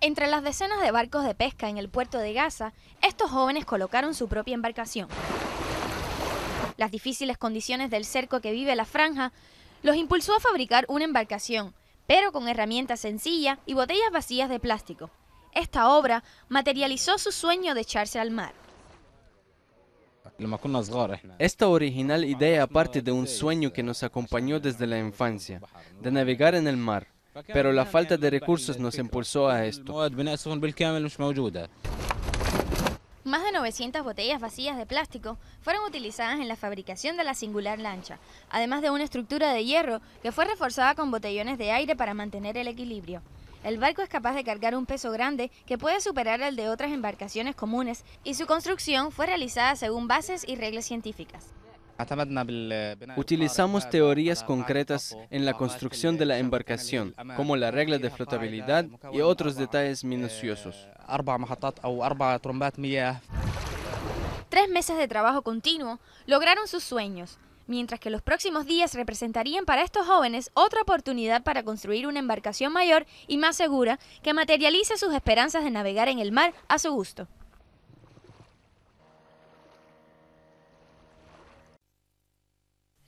Entre las decenas de barcos de pesca en el puerto de Gaza, estos jóvenes colocaron su propia embarcación. Las difíciles condiciones del cerco que vive la franja los impulsó a fabricar una embarcación, pero con herramientas sencillas y botellas vacías de plástico. Esta obra materializó su sueño de echarse al mar. ¿eh? Esta original idea parte de un sueño que nos acompañó desde la infancia, de navegar en el mar pero la falta de recursos nos impulsó a esto. Más de 900 botellas vacías de plástico fueron utilizadas en la fabricación de la singular lancha, además de una estructura de hierro que fue reforzada con botellones de aire para mantener el equilibrio. El barco es capaz de cargar un peso grande que puede superar el de otras embarcaciones comunes y su construcción fue realizada según bases y reglas científicas. Utilizamos teorías concretas en la construcción de la embarcación, como la regla de flotabilidad y otros detalles minuciosos. Tres meses de trabajo continuo lograron sus sueños, mientras que los próximos días representarían para estos jóvenes otra oportunidad para construir una embarcación mayor y más segura que materialice sus esperanzas de navegar en el mar a su gusto.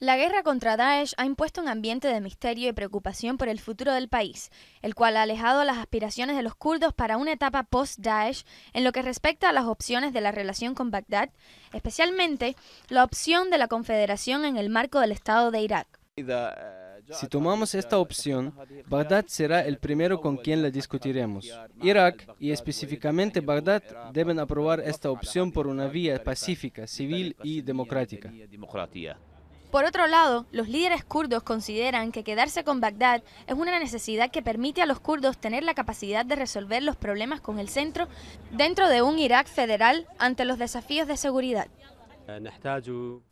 La guerra contra Daesh ha impuesto un ambiente de misterio y preocupación por el futuro del país, el cual ha alejado las aspiraciones de los kurdos para una etapa post-Daesh en lo que respecta a las opciones de la relación con Bagdad, especialmente la opción de la confederación en el marco del Estado de Irak. Si tomamos esta opción, Bagdad será el primero con quien la discutiremos. Irak y específicamente Bagdad deben aprobar esta opción por una vía pacífica, civil y democrática. Por otro lado, los líderes kurdos consideran que quedarse con Bagdad es una necesidad que permite a los kurdos tener la capacidad de resolver los problemas con el centro dentro de un Irak federal ante los desafíos de seguridad.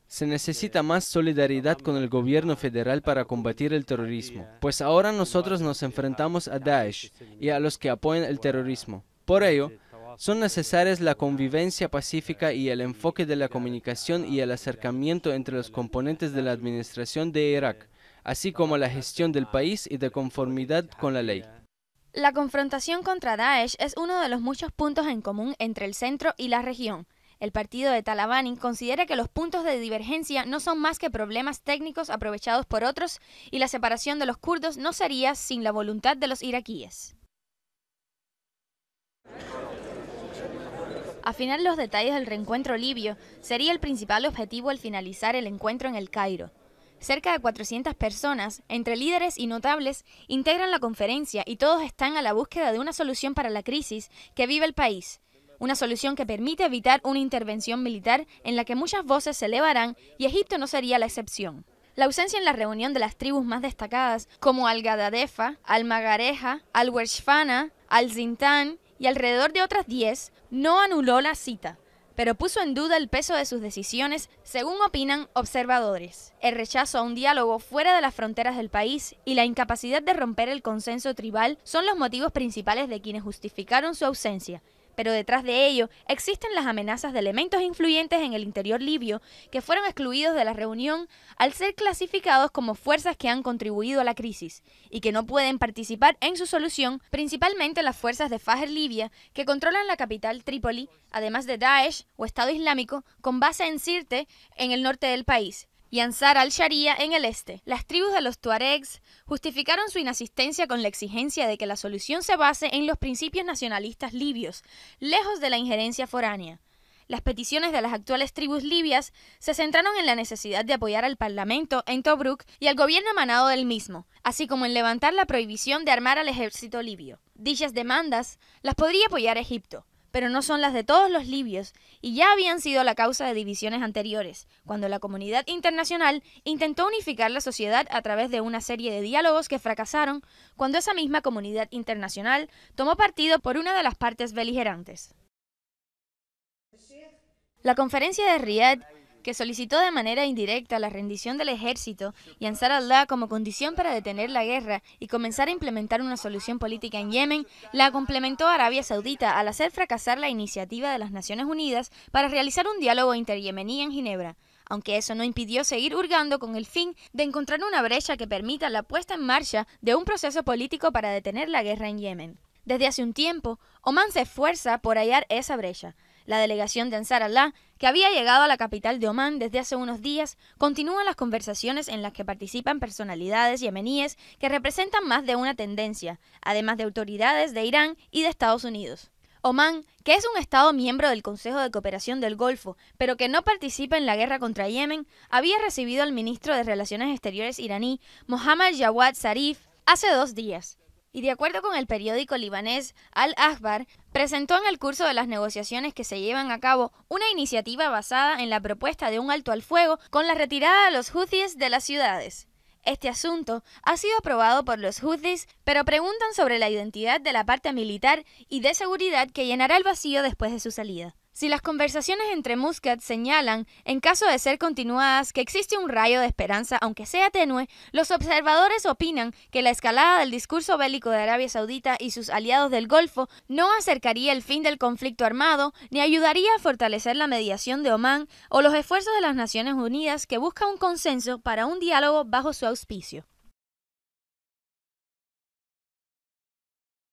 Se necesita más solidaridad con el gobierno federal para combatir el terrorismo, pues ahora nosotros nos enfrentamos a Daesh y a los que apoyan el terrorismo. Por ello, son necesarias la convivencia pacífica y el enfoque de la comunicación y el acercamiento entre los componentes de la administración de Irak, así como la gestión del país y de conformidad con la ley. La confrontación contra Daesh es uno de los muchos puntos en común entre el centro y la región. El partido de Talabani considera que los puntos de divergencia no son más que problemas técnicos aprovechados por otros y la separación de los kurdos no sería sin la voluntad de los iraquíes. afinar los detalles del reencuentro libio sería el principal objetivo al finalizar el encuentro en el Cairo. Cerca de 400 personas, entre líderes y notables, integran la conferencia y todos están a la búsqueda de una solución para la crisis que vive el país. Una solución que permite evitar una intervención militar en la que muchas voces se elevarán y Egipto no sería la excepción. La ausencia en la reunión de las tribus más destacadas como Al-Gadadefa, Al-Magareja, Al-Wershfana, Al-Zintan y alrededor de otras 10 no anuló la cita, pero puso en duda el peso de sus decisiones, según opinan observadores. El rechazo a un diálogo fuera de las fronteras del país y la incapacidad de romper el consenso tribal son los motivos principales de quienes justificaron su ausencia, pero detrás de ello existen las amenazas de elementos influyentes en el interior libio que fueron excluidos de la reunión al ser clasificados como fuerzas que han contribuido a la crisis y que no pueden participar en su solución, principalmente las fuerzas de Fajr Libia que controlan la capital Trípoli, además de Daesh o Estado Islámico con base en Sirte en el norte del país y Ansar al-Sharia en el este. Las tribus de los Tuaregs justificaron su inasistencia con la exigencia de que la solución se base en los principios nacionalistas libios, lejos de la injerencia foránea. Las peticiones de las actuales tribus libias se centraron en la necesidad de apoyar al Parlamento en Tobruk y al gobierno emanado del mismo, así como en levantar la prohibición de armar al ejército libio. Dichas demandas las podría apoyar Egipto, pero no son las de todos los libios, y ya habían sido la causa de divisiones anteriores, cuando la comunidad internacional intentó unificar la sociedad a través de una serie de diálogos que fracasaron cuando esa misma comunidad internacional tomó partido por una de las partes beligerantes. La conferencia de que solicitó de manera indirecta la rendición del ejército y Ansar al-Dah como condición para detener la guerra y comenzar a implementar una solución política en Yemen, la complementó Arabia Saudita al hacer fracasar la iniciativa de las Naciones Unidas para realizar un diálogo interyemení en Ginebra aunque eso no impidió seguir hurgando con el fin de encontrar una brecha que permita la puesta en marcha de un proceso político para detener la guerra en Yemen. Desde hace un tiempo, Oman se esfuerza por hallar esa brecha, la delegación de Ansar Allah, que había llegado a la capital de Omán desde hace unos días, continúa las conversaciones en las que participan personalidades yemeníes que representan más de una tendencia, además de autoridades de Irán y de Estados Unidos. Omán, que es un Estado miembro del Consejo de Cooperación del Golfo, pero que no participa en la guerra contra Yemen, había recibido al ministro de Relaciones Exteriores iraní, Mohammad Jawad Zarif, hace dos días y de acuerdo con el periódico libanés Al-Akhbar, presentó en el curso de las negociaciones que se llevan a cabo una iniciativa basada en la propuesta de un alto al fuego con la retirada de los houthis de las ciudades. Este asunto ha sido aprobado por los houthis, pero preguntan sobre la identidad de la parte militar y de seguridad que llenará el vacío después de su salida. Si las conversaciones entre Muscat señalan, en caso de ser continuadas, que existe un rayo de esperanza, aunque sea tenue, los observadores opinan que la escalada del discurso bélico de Arabia Saudita y sus aliados del Golfo no acercaría el fin del conflicto armado, ni ayudaría a fortalecer la mediación de Oman o los esfuerzos de las Naciones Unidas que busca un consenso para un diálogo bajo su auspicio.